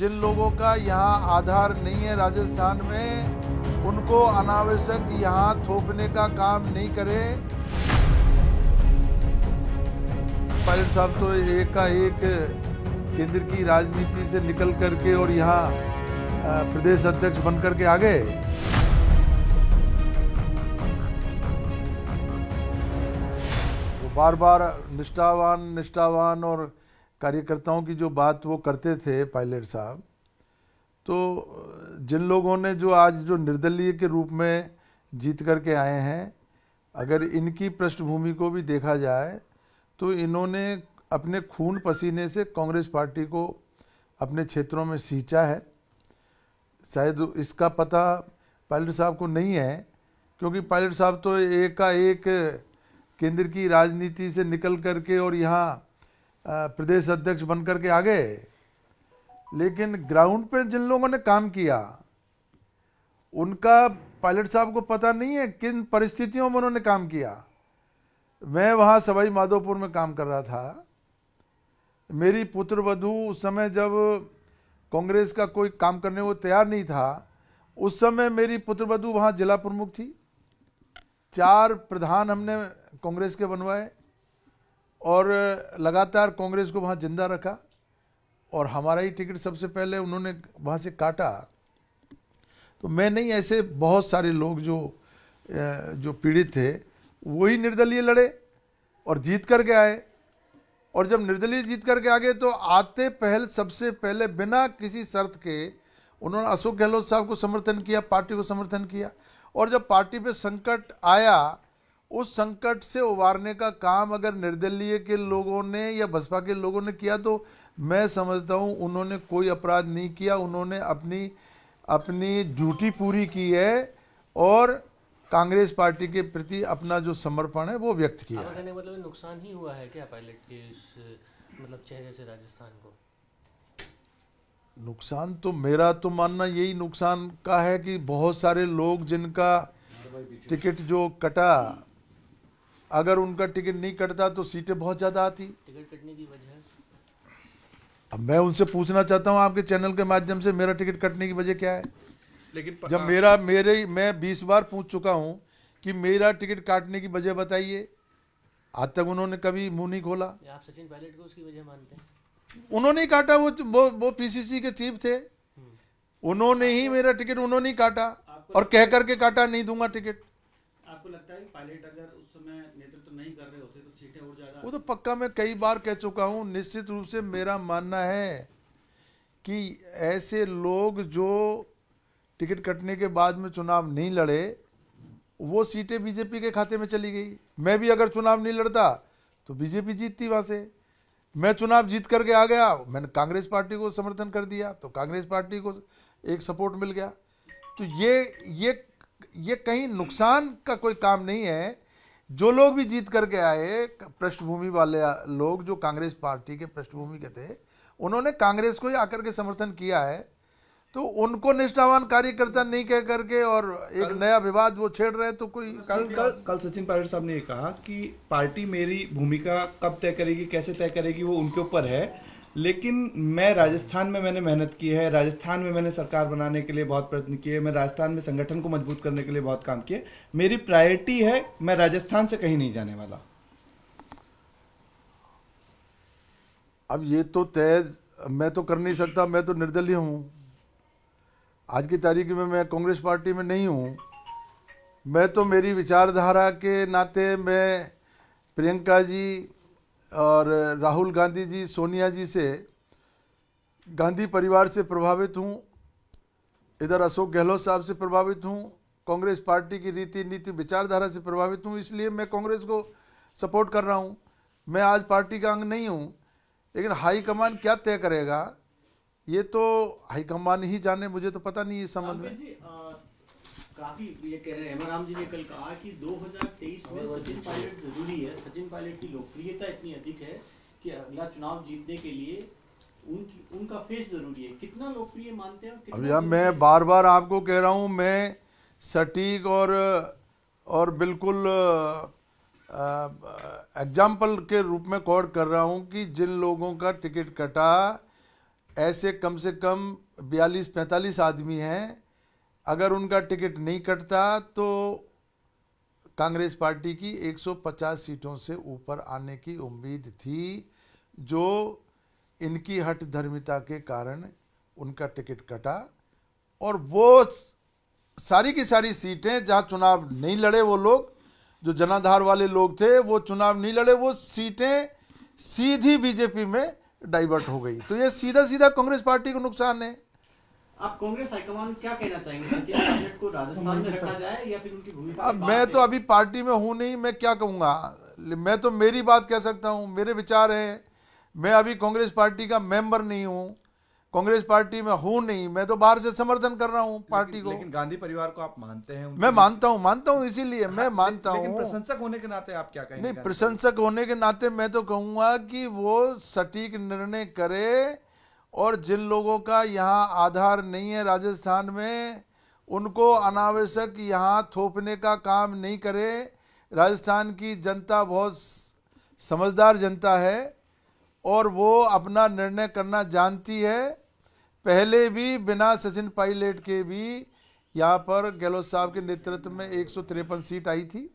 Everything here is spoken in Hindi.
जिन लोगों का यहाँ आधार नहीं है राजस्थान में उनको अनावश्यक यहाँ थोपने का काम नहीं करें पायल साहब तो एक का एक केंद्र की राजनीति से निकल करके और यहाँ प्रदेश अध्यक्ष बन करके आ गए बार बार निष्ठावान निष्ठावान और कार्यकर्ताओं की जो बात वो करते थे पायलट साहब तो जिन लोगों ने जो आज जो निर्दलीय के रूप में जीत करके आए हैं अगर इनकी पृष्ठभूमि को भी देखा जाए तो इन्होंने अपने खून पसीने से कांग्रेस पार्टी को अपने क्षेत्रों में सींचा है शायद इसका पता पायलट साहब को नहीं है क्योंकि पायलट साहब तो एक का एक केंद्र की राजनीति से निकल करके और यहाँ प्रदेश अध्यक्ष बनकर के आ गए लेकिन ग्राउंड पे जिन लोगों ने काम किया उनका पायलट साहब को पता नहीं है किन परिस्थितियों में उन्होंने काम किया मैं वहाँ सवाई माधोपुर में काम कर रहा था मेरी पुत्र वधु उस समय जब कांग्रेस का कोई काम करने को तैयार नहीं था उस समय मेरी पुत्र वधु वहाँ जिला प्रमुख थी चार प्रधान हमने कांग्रेस के बनवाए और लगातार कांग्रेस को वहाँ जिंदा रखा और हमारा ही टिकट सबसे पहले उन्होंने वहाँ से काटा तो मैं नहीं ऐसे बहुत सारे लोग जो जो पीड़ित थे वही निर्दलीय लड़े और जीत करके आए और जब निर्दलीय जीत करके आ गए तो आते पहल सबसे पहले बिना किसी शर्त के उन्होंने अशोक गहलोत साहब को समर्थन किया पार्टी को समर्थन किया और जब पार्टी पे संकट आया उस संकट से उबारने का काम अगर निर्दलीय के लोगों ने या बसपा के लोगों ने किया तो मैं समझता हूँ उन्होंने कोई अपराध नहीं किया उन्होंने अपनी अपनी ड्यूटी पूरी की है और कांग्रेस पार्टी के प्रति अपना जो समर्पण है वो व्यक्त किया है। मतलब नुकसान ही हुआ है क्या पायलट के इस मतलब चेहरे से राजस्थान को नुकसान तो मेरा तो मानना यही नुकसान का है कि बहुत सारे लोग जिनका टिकट जो कटा अगर उनका टिकट नहीं कटता तो सीटें बहुत ज़्यादा आती टिकट कटने की वजह अब मैं उनसे पूछना चाहता हूँ आपके चैनल के माध्यम से मेरा टिकट कटने की वजह क्या है लेकिन जब हाँ। मेरा मेरे मैं बीस बार पूछ चुका हूँ कि मेरा टिकट काटने की वजह बताइए आज तक उन्होंने कभी मुंह नहीं खोला आप सचिन पायलट को उसकी वजह मानते हैं उन्होंने ही काटा वो वो वो पीसीसी के चीफ थे हम्म। उन्होंने ही मेरा टिकट उन्होंने ही काटा और कह करके काटा नहीं दूंगा टिकट आपको लगता है पायलट अगर उस समय नेतृत्व तो नहीं कर रहे होते तो सीटें और ज्यादा वो तो पक्का मैं कई बार कह चुका हूँ निश्चित रूप से मेरा मानना है कि ऐसे लोग जो टिकट कटने के बाद में चुनाव नहीं लड़े वो सीटें बीजेपी के खाते में चली गई मैं भी अगर चुनाव नहीं लड़ता तो बीजेपी जीतती वहाँ से मैं चुनाव जीत करके आ गया मैंने कांग्रेस पार्टी को समर्थन कर दिया तो कांग्रेस पार्टी को एक सपोर्ट मिल गया तो ये ये ये कहीं नुकसान का कोई काम नहीं है जो लोग भी जीत करके आए पृष्ठभूमि वाले लोग जो कांग्रेस पार्टी के पृष्ठभूमि के थे उन्होंने कांग्रेस को ही आकर के समर्थन किया है तो उनको निष्ठावान कार्यकर्ता नहीं कह करके और एक नया विवाद वो छेड़ रहे तो कोई कल कल कल सचिन पायलट साहब ने ये कहा कि पार्टी मेरी भूमिका कब तय करेगी कैसे तय करेगी वो उनके ऊपर है लेकिन मैं राजस्थान में मैंने मेहनत की है राजस्थान में मैंने सरकार बनाने के लिए बहुत प्रयत्न किए मैं राजस्थान में संगठन को मजबूत करने के लिए बहुत काम किए मेरी प्रायोरिटी है मैं राजस्थान से कहीं नहीं जाने वाला अब ये तो तय मैं तो कर नहीं सकता मैं तो निर्दलीय हूँ आज की तारीख में मैं कांग्रेस पार्टी में नहीं हूँ मैं तो मेरी विचारधारा के नाते मैं प्रियंका जी और राहुल गांधी जी सोनिया जी से गांधी परिवार से प्रभावित हूँ इधर अशोक गहलोत साहब से प्रभावित हूँ कांग्रेस पार्टी की रीति नीति विचारधारा से प्रभावित हूँ इसलिए मैं कांग्रेस को सपोर्ट कर रहा हूँ मैं आज पार्टी का अंग नहीं हूँ लेकिन हाईकमान क्या तय करेगा ये तो हाईकमान ही जाने मुझे तो पता नहीं इस संबंध में काफी ये कह रहे हैं राम जी ने कल कहा कि 2023 में सचिन पायलट जरूरी है सचिन पायलट की लोकप्रियता इतनी अधिक है कि अगला चुनाव जीतने के लिए उनकी उनका फेस जरूरी है कितना लोकप्रिय मानते हैं कितना मैं बार बार आपको कह रहा हूँ मैं सटीक और और बिल्कुल एग्जाम्पल के रूप में कॉर्ड कर रहा हूँ कि जिन लोगों का टिकट कटा ऐसे कम से कम बयालीस पैंतालीस आदमी हैं अगर उनका टिकट नहीं कटता तो कांग्रेस पार्टी की 150 सीटों से ऊपर आने की उम्मीद थी जो इनकी हट धर्मिता के कारण उनका टिकट कटा और वो सारी की सारी सीटें जहां चुनाव नहीं लड़े वो लोग जो जनाधार वाले लोग थे वो चुनाव नहीं लड़े वो सीटें सीधी बीजेपी में डाइवर्ट हो गई तो ये सीधा सीधा कांग्रेस पार्टी को नुकसान है आप कांग्रेस हाईकमान क्या कहना चाहेंगे सचिन पायलट को राजस्थान में रखा जाए या फिर उनकी भूमिका अब मैं तो अभी पार्टी में हूँ नहीं मैं क्या कहूंगा मैं तो मेरी बात कह सकता हूँ मेरे विचार है मैं अभी कांग्रेस पार्टी का मेंबर नहीं हूँ कांग्रेस पार्टी में हूँ नहीं मैं तो बाहर से समर्थन कर रहा हूँ पार्टी को लेकिन गांधी परिवार को आप मानते हैं मैं मानता हूँ मानता हूँ इसीलिए मैं मानता हूँ प्रशंसक होने के नाते आप क्या कहेंगे नहीं प्रशंसक होने के नाते मैं तो कहूंगा कि वो सटीक निर्णय करे और जिन लोगों का यहाँ आधार नहीं है राजस्थान में उनको अनावश्यक यहाँ थोपने का काम नहीं करे राजस्थान की जनता बहुत समझदार जनता है और वो अपना निर्णय करना जानती है पहले भी बिना सचिन पायलट के भी यहाँ पर गहलोत साहब के नेतृत्व में एक सीट आई थी